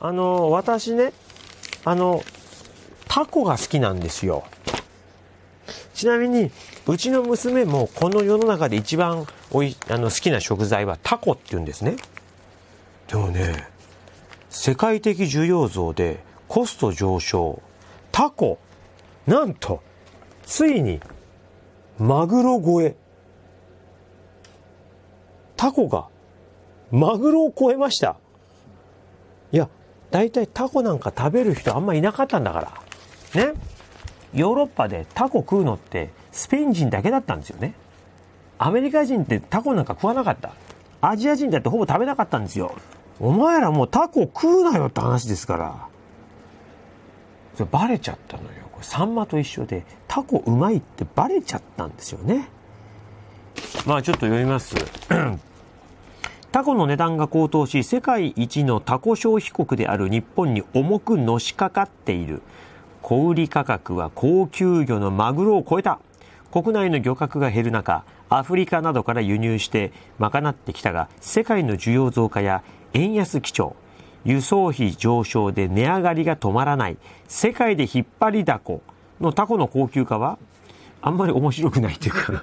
あの、私ね、あの、タコが好きなんですよ。ちなみに、うちの娘もこの世の中で一番おいあの好きな食材はタコって言うんですね。でもね、世界的需要増でコスト上昇、タコ、なんと、ついに、マグロ超え。タコが、マグロを超えました。いや、大体タコなんか食べる人あんまいなかったんだから。ね。ヨーロッパでタコ食うのってスペイン人だけだったんですよね。アメリカ人ってタコなんか食わなかった。アジア人だってほぼ食べなかったんですよ。お前らもうタコ食うなよって話ですから。それバレちゃったのよ。これサンマと一緒でタコうまいってバレちゃったんですよね。まあちょっと読みます。タコの値段が高騰し、世界一のタコ消費国である日本に重くのしかかっている。小売価格は高級魚のマグロを超えた。国内の漁獲が減る中、アフリカなどから輸入して賄ってきたが、世界の需要増加や円安基調、輸送費上昇で値上がりが止まらない、世界で引っ張りだこのタコの高級化は、あんまり面白くないというか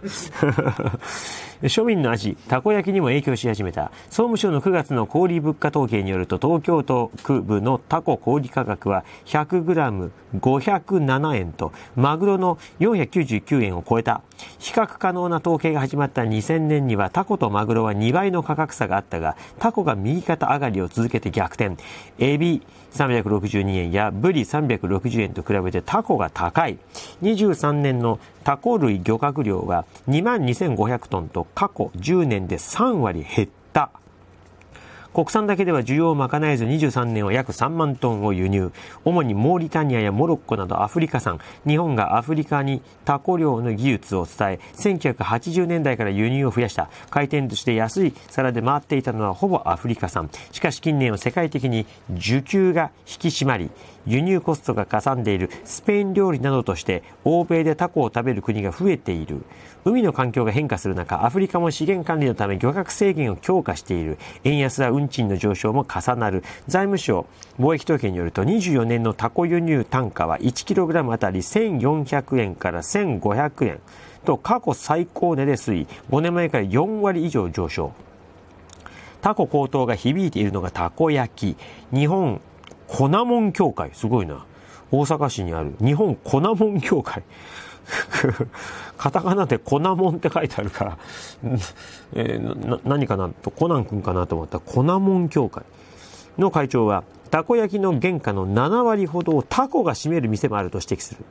庶民の味たこ焼きにも影響し始めた総務省の9月の小売物価統計によると東京都区部のたこ小売価格は 100g507 円とマグロの499円を超えた比較可能な統計が始まった2000年にはタコとマグロは2倍の価格差があったがタコが右肩上がりを続けて逆転エビ362円やブリ360円と比べてタコが高い23年のタコ類漁獲量は2万2500トンと過去10年で3割減った。国産だけでは需要を賄えず23年は約3万トンを輸入。主にモーリタニアやモロッコなどアフリカ産。日本がアフリカにタコ漁の技術を伝え、1980年代から輸入を増やした。回転として安い皿で回っていたのはほぼアフリカ産。しかし近年は世界的に需給が引き締まり、輸入コストがかさんでいるスペイン料理などとして欧米でタコを食べる国が増えている海の環境が変化する中アフリカも資源管理のため漁獲制限を強化している円安や運賃の上昇も重なる財務省貿易統計によると24年のタコ輸入単価は 1kg あたり1400円から1500円と過去最高値で推移5年前から4割以上上昇タコ高騰が響いているのがたこ焼き日本粉もん協会。すごいな。大阪市にある日本粉もん協会。カタカナで粉もんって書いてあるから えー、何かなと、コナン君かなと思った粉もん協会の会長は、たこ焼きの原価の7割ほどをタコが占める店もあると指摘する。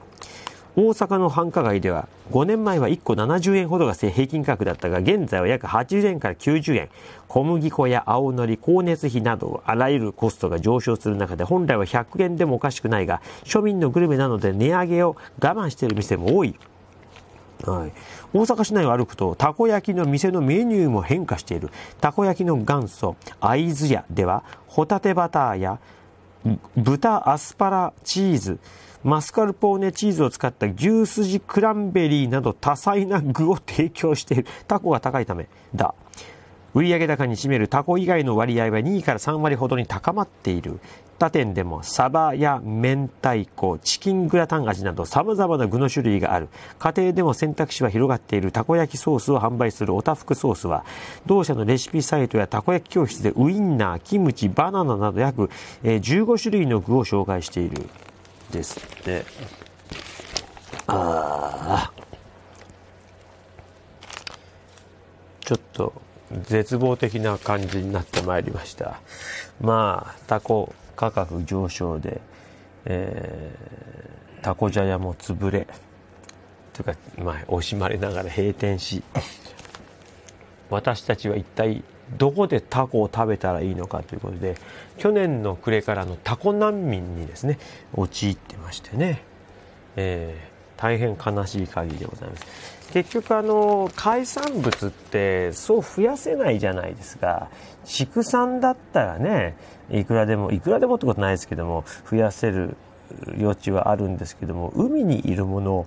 大阪の繁華街では5年前は1個70円ほどが平均価格だったが現在は約80円から90円小麦粉や青のり光熱費などあらゆるコストが上昇する中で本来は100円でもおかしくないが庶民のグルメなので値上げを我慢している店も多い、はい、大阪市内を歩くとたこ焼きの店のメニューも変化しているたこ焼きの元祖会津屋ではホタテバターや豚、アスパラ、チーズ、マスカルポーネチーズを使った牛すじクランベリーなど多彩な具を提供している。タコが高いためだ。売上高に占めるタコ以外の割合は2位から3割ほどに高まっている。他店でもサバや明太子、チキングラタン味など様々な具の種類がある。家庭でも選択肢は広がっているたこ焼きソースを販売するおたふくソースは、同社のレシピサイトやたこ焼き教室でウインナー、キムチ、バナナなど約15種類の具を紹介している。ですって。ああ。ちょっと絶望的な感じになってまいりましたまあタコ価格上昇で、えー、タコ茶屋も潰れというか、まあ、惜しまれながら閉店し私たちは一体どこでタコを食べたらいいのかということで去年の暮れからのタコ難民にですね陥ってましてね、えー大変悲しい限りでございます結局あの海産物ってそう増やせないじゃないですか畜産だったらねいくらでもいくらでもってことないですけども増やせる余地はあるんですけども海にいるものを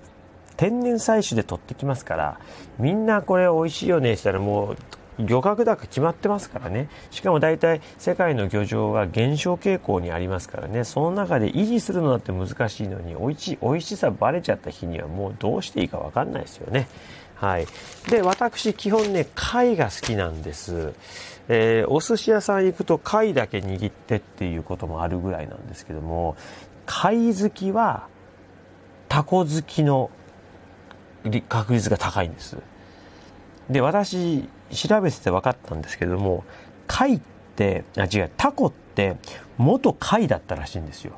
天然採取で取ってきますからみんなこれ美味しいよねしたらもう漁獲高決まってますからねしかも大体世界の漁場は減少傾向にありますからねその中で維持するのだって難しいのにおいし美味しさばれちゃった日にはもうどうしていいか分かんないですよね。はい、で私、基本ね貝が好きなんです、えー、お寿司屋さん行くと貝だけ握ってっていうこともあるぐらいなんですけども貝好きはタコ好きの確率が高いんです。で私調べてて分かったんですけども貝ってあ違うタコって元貝だったらしいんですよ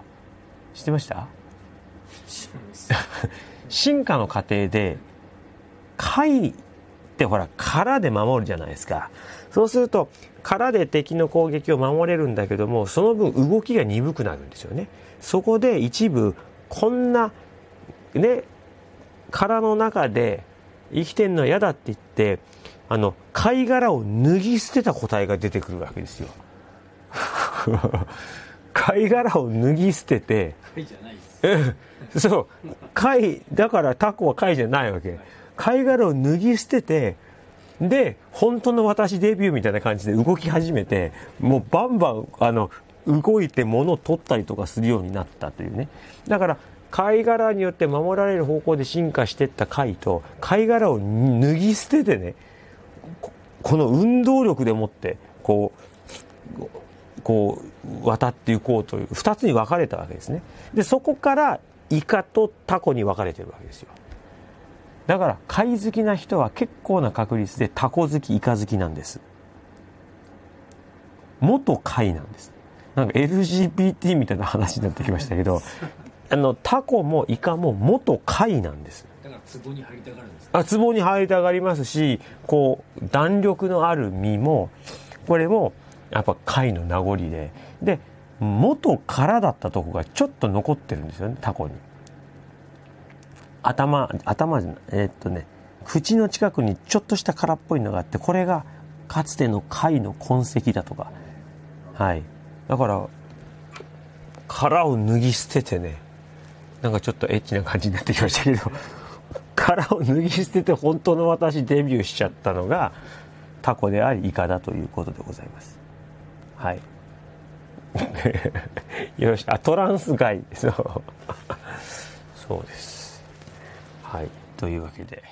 知ってました 進化の過程で貝ってほら殻で守るじゃないですかそうすると殻で敵の攻撃を守れるんだけどもその分動きが鈍くなるんですよねそこで一部こんなね殻の中で生きてんのは嫌だって言ってあの貝殻を脱ぎ捨てた個体が出てくるわけですよ 貝殻を脱ぎ捨てて貝じゃないです そう貝だからタコは貝じゃないわけ貝殻を脱ぎ捨ててで本当の私デビューみたいな感じで動き始めてもうバンバンあの動いて物を取ったりとかするようになったというねだから貝殻によって守られる方向で進化していった貝と貝殻を脱ぎ捨ててねこの運動力でもってこうこう渡っていこうという2つに分かれたわけですねでそこからイカとタコに分かれてるわけですよだから貝好きな人は結構な確率でタコ好きイカ好きなんです元貝なんですなんか LGBT みたいな話になってきましたけどあのタコもイカも元貝なんですだから壺に入りたがるんですか、壺に入りたがりますしこう弾力のある身もこれもやっぱ貝の名残でで元殻だったとこがちょっと残ってるんですよねタコに頭頭じゃないえー、っとね口の近くにちょっとした殻っぽいのがあってこれがかつての貝の痕跡だとかはいだから殻を脱ぎ捨ててねなんかちょっとエッチな感じになってきましたけど 殻を脱ぎ捨てて本当の私デビューしちゃったのがタコでありイカだということでございますはい よろしいあトランスイ。そうそうですはいというわけで